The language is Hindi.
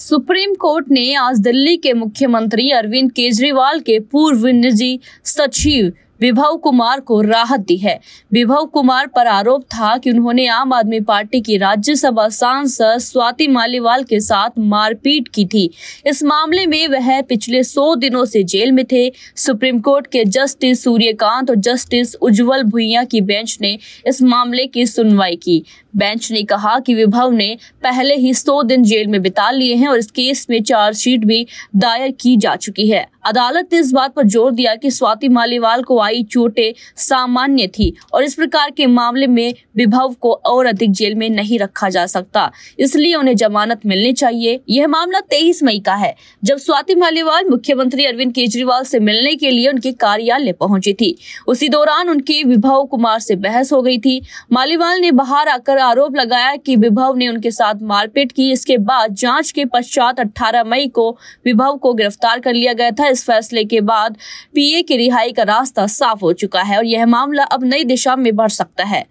सुप्रीम कोर्ट ने आज दिल्ली के मुख्यमंत्री अरविंद केजरीवाल के पूर्व निजी सचिव विभव कुमार को राहत दी है विभव कुमार पर आरोप था कि उन्होंने आम आदमी पार्टी की राज्यसभा सांसद स्वाति मालीवाल के साथ मारपीट की थी इस मामले में वह पिछले सौ दिनों से जेल में थे सुप्रीम कोर्ट के जस्टिस सूर्यकांत और जस्टिस उज्जवल भुइया की बेंच ने इस मामले की सुनवाई की बेंच ने कहा कि विभव ने पहले ही सौ दिन जेल में बिता लिए हैं और इस केस में चार्जशीट भी दायर की जा चुकी है अदालत ने इस बात पर जोर दिया कि स्वाति मालीवाल को हवाई चोटें सामान्य थी और इस प्रकार के मामले में विभव को और अधिक जेल में नहीं रखा जा सकता इसलिए उन्हें जमानत मिलनी चाहिए यह मामला तेईस मई का है जब स्वाति मालीवाल मुख्यमंत्री अरविंद केजरीवाल से मिलने के लिए उनके कार्यालय पहुंची थी उसी दौरान उनकी विभव कुमार से बहस हो गई थी मालीवाल ने बाहर आकर आरोप लगाया कि विभव ने उनके साथ मारपीट की इसके बाद जांच के पश्चात 18 मई को विभव को गिरफ्तार कर लिया गया था इस फैसले के बाद पीए की रिहाई का रास्ता साफ हो चुका है और यह मामला अब नई दिशा में बढ़ सकता है